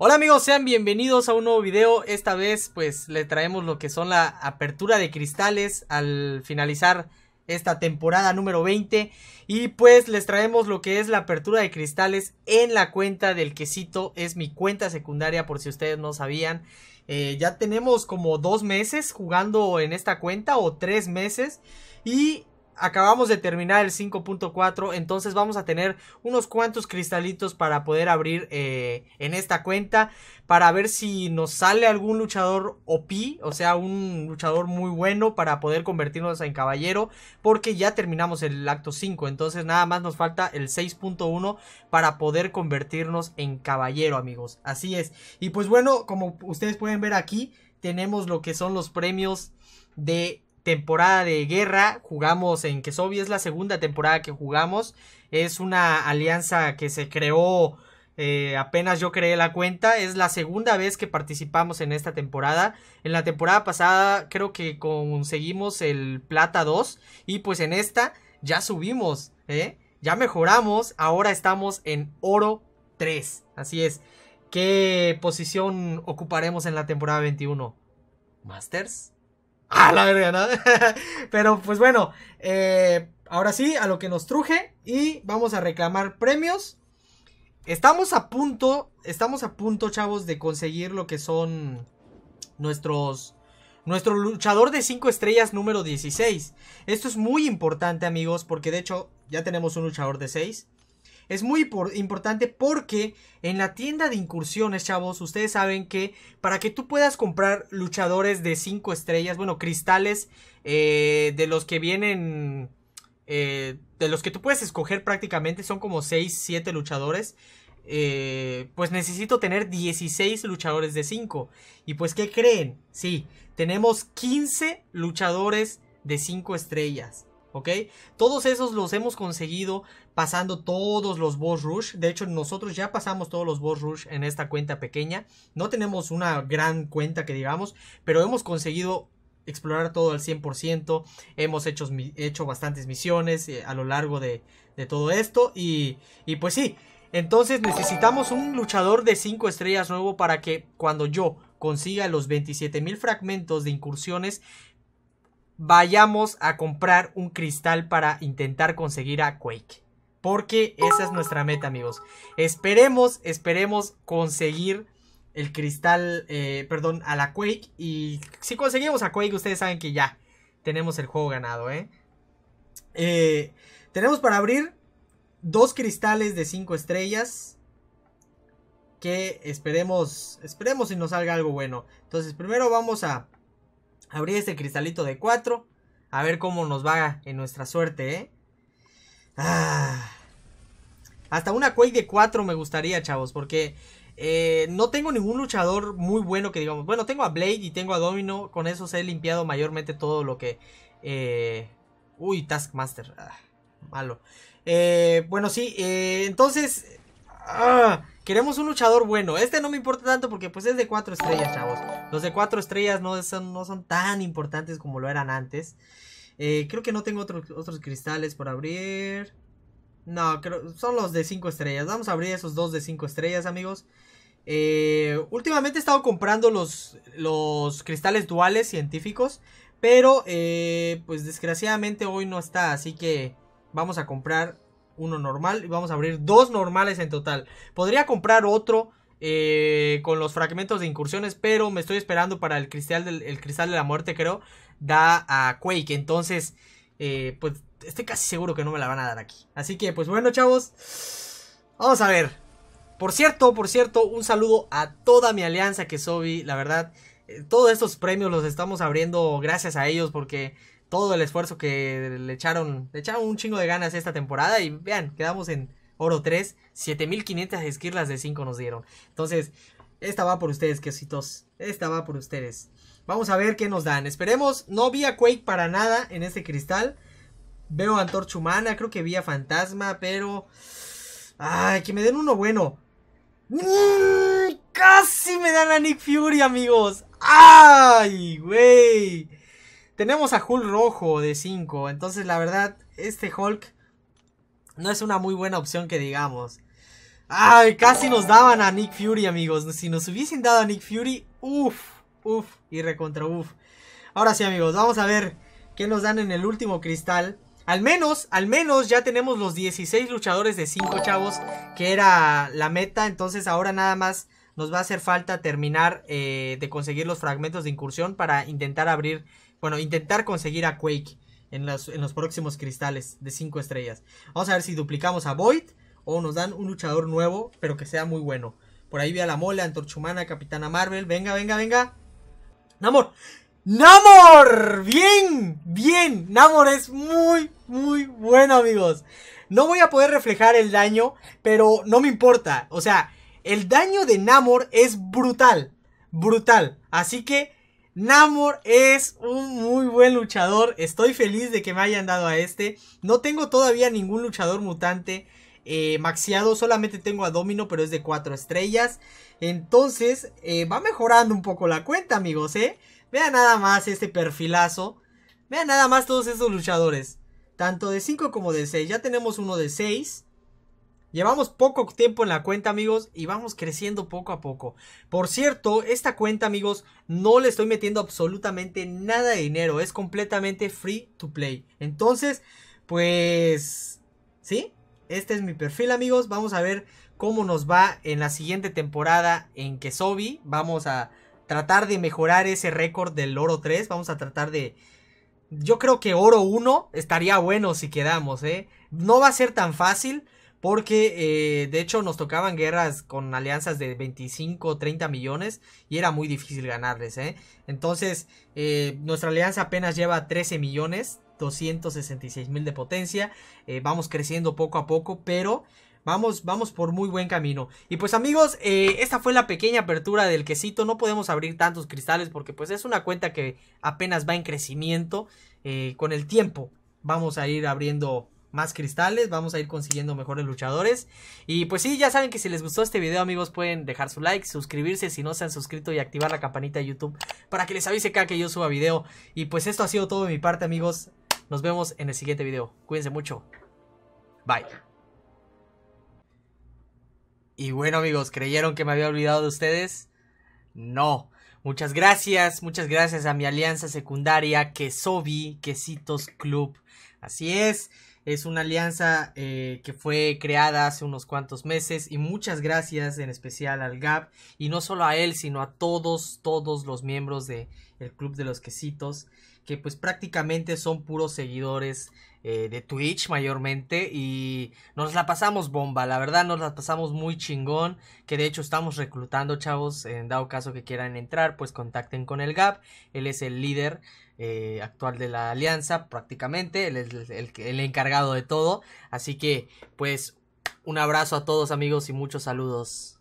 Hola amigos, sean bienvenidos a un nuevo video. Esta vez pues le traemos lo que son la apertura de cristales al finalizar esta temporada número 20 y pues les traemos lo que es la apertura de cristales en la cuenta del quesito. Es mi cuenta secundaria por si ustedes no sabían. Eh, ya tenemos como dos meses jugando en esta cuenta o tres meses y acabamos de terminar el 5.4, entonces vamos a tener unos cuantos cristalitos para poder abrir eh, en esta cuenta, para ver si nos sale algún luchador OP, o sea, un luchador muy bueno para poder convertirnos en caballero, porque ya terminamos el acto 5, entonces nada más nos falta el 6.1 para poder convertirnos en caballero, amigos, así es. Y pues bueno, como ustedes pueden ver aquí, tenemos lo que son los premios de temporada de guerra. Jugamos en Kesobi. es la segunda temporada que jugamos. Es una alianza que se creó eh, apenas yo creé la cuenta. Es la segunda vez que participamos en esta temporada. En la temporada pasada creo que conseguimos el Plata 2. Y pues en esta ya subimos, ¿eh? Ya mejoramos. Ahora estamos en Oro 3. Así es. ¿Qué posición ocuparemos en la temporada 21? ¿Masters? A la verga, Pero pues bueno, eh, ahora sí, a lo que nos truje y vamos a reclamar premios. Estamos a punto, estamos a punto, chavos, de conseguir lo que son nuestros... Nuestro luchador de 5 estrellas número 16. Esto es muy importante, amigos, porque de hecho ya tenemos un luchador de 6 es muy importante porque en la tienda de incursiones, chavos, ustedes saben que para que tú puedas comprar luchadores de 5 estrellas, bueno, cristales eh, de los que vienen, eh, de los que tú puedes escoger prácticamente, son como 6, 7 luchadores. Eh, pues necesito tener 16 luchadores de 5. Y pues, ¿qué creen? Sí, tenemos 15 luchadores de 5 estrellas. ¿ok? Todos esos los hemos conseguido pasando todos los boss rush. De hecho, nosotros ya pasamos todos los boss rush en esta cuenta pequeña. No tenemos una gran cuenta que digamos, pero hemos conseguido explorar todo al 100%. Hemos hecho, hecho bastantes misiones eh, a lo largo de, de todo esto. Y, y pues sí, entonces necesitamos un luchador de 5 estrellas nuevo para que cuando yo consiga los 27.000 fragmentos de incursiones vayamos a comprar un cristal para intentar conseguir a Quake. Porque esa es nuestra meta, amigos. Esperemos, esperemos conseguir el cristal, eh, perdón, a la Quake. Y si conseguimos a Quake, ustedes saben que ya tenemos el juego ganado, ¿eh? Eh, tenemos para abrir dos cristales de 5 estrellas. Que esperemos, esperemos si nos salga algo bueno. Entonces, primero vamos a abrir este cristalito de 4. A ver cómo nos va en nuestra suerte, ¿eh? Ah. Hasta una Quake de 4 me gustaría, chavos, porque eh, no tengo ningún luchador muy bueno que digamos. Bueno, tengo a Blade y tengo a Domino. Con eso se he limpiado mayormente todo lo que... Eh, uy, Taskmaster. Ah, malo. Eh, bueno, sí, entonces Ah, queremos un luchador bueno. Este no me importa tanto porque pues es de cuatro estrellas, chavos. Los de cuatro estrellas no son, tan importantes como lo eran antes. Eh, creo que no tengo otros cristales por abrir. No, son los de cinco estrellas. Vamos a abrir esos dos de cinco estrellas, amigos. Eh, últimamente he estado comprando los, cristales duales científicos. Pero, eh, pues desgraciadamente hoy no está. Así que vamos a comprar uno normal y vamos a abrir dos normales en total. Podría comprar otro eh, con los fragmentos de incursiones, pero me estoy esperando para el cristal, del, cristal de la muerte, creo, da a Quake. Entonces, eh, pues estoy casi seguro que no me la van a dar aquí. Así que, pues bueno, chavos, vamos a ver. Por cierto, por cierto, un saludo a toda mi alianza que soy, la verdad. Eh, todos estos premios los estamos abriendo gracias a ellos porque todo el esfuerzo que le echaron, le echaron un chingo de ganas esta temporada y vean, quedamos en oro 3, 7500 esquirlas de 5 nos dieron. Entonces, esta va por ustedes, quesitos. Esta va por ustedes. Vamos a ver qué nos dan. Esperemos, no vi a Quake para nada en este cristal. Veo a Antorcha Humana, creo que vi a Fantasma, pero... Ay, que me den uno bueno. Casi me dan a Nick Fury, amigos. Ay, güey. Tenemos a Hulk rojo de 5. Entonces, la verdad, este Hulk no es una muy buena opción que digamos. Ay, casi nos daban a Nick Fury, amigos. Si nos hubiesen dado a Nick Fury, uff, uff y recontra uff. Ahora sí, amigos, vamos a ver qué nos dan en el último cristal. Al menos, al menos ya tenemos los 16 luchadores de 5 chavos, que era la meta. Entonces ahora nada más nos va a hacer falta terminar eh, de conseguir los fragmentos de incursión para intentar abrir bueno, intentar conseguir a Quake en los, próximos cristales de 5 estrellas. Vamos a ver si duplicamos a Void o nos dan un luchador nuevo, pero que sea muy bueno. Por ahí vi a la mole, Antorchumana, Capitana Marvel. Venga, venga, venga. Namor. Namor. Bien, bien. Namor es muy, muy bueno, amigos. No voy a poder reflejar el daño, pero no me importa. O sea, el daño de Namor es brutal. Brutal. Así que Namor es un muy buen luchador. Estoy feliz de que me hayan dado a este. No tengo todavía ningún luchador mutante eh, maxiado. Solamente tengo a Domino, pero es de 4 estrellas. Entonces, eh, va mejorando un poco la cuenta, amigos, ¿eh? Vean nada más este perfilazo. Vean nada más todos esos luchadores. Tanto de 5 como de 6. Ya tenemos uno de 6. Llevamos poco tiempo en la cuenta, amigos, y vamos creciendo poco a poco. Por cierto, esta cuenta, amigos, no le estoy metiendo absolutamente nada de dinero. Es completamente free to play. Entonces, pues... ¿Sí? Este es mi perfil, amigos. Vamos a ver cómo nos va en la siguiente temporada en Kesobi. Vamos a tratar de mejorar ese récord del oro 3. Vamos a tratar de... Yo creo que oro 1 estaría bueno si quedamos, ¿eh? No va a ser tan fácil porque eh, de hecho nos tocaban guerras con alianzas de 25, 30 millones y era muy difícil ganarles. ¿eh? Entonces, eh, nuestra alianza apenas lleva 13 millones, 266 mil de potencia. vamos creciendo poco a poco, pero... Vamos, vamos por muy buen camino. Y pues amigos, esta fue la pequeña apertura del quesito. No podemos abrir tantos cristales porque pues es una cuenta que apenas va en crecimiento. con el tiempo vamos a ir abriendo más cristales, vamos a ir consiguiendo mejores luchadores. Y pues sí, ya saben que si les gustó este video, amigos, pueden dejar su like, suscribirse si no se han suscrito y activar la campanita de YouTube para que les avise cada que yo suba video. Y pues esto ha sido todo de mi parte, amigos. Nos vemos en el siguiente video. Cuídense mucho. Bye. Y bueno, amigos, ¿creyeron que me había olvidado de ustedes? No. Muchas gracias, muchas gracias a mi alianza secundaria, Quesobi, Quesitos Club. Así es. Es una alianza eh, que fue creada hace unos cuantos meses y muchas gracias en especial al GAP y no solo a él, sino a todos, todos los miembros del el Club de los Quesitos que pues prácticamente son puros seguidores eh, de Twitch mayormente y nos la pasamos bomba, la verdad nos la pasamos muy chingón, que de hecho estamos reclutando chavos, en dado caso que quieran entrar, pues contacten con el GAP, él es el líder eh, actual de la alianza prácticamente, él es el encargado de todo, así que pues un abrazo a todos amigos y muchos saludos.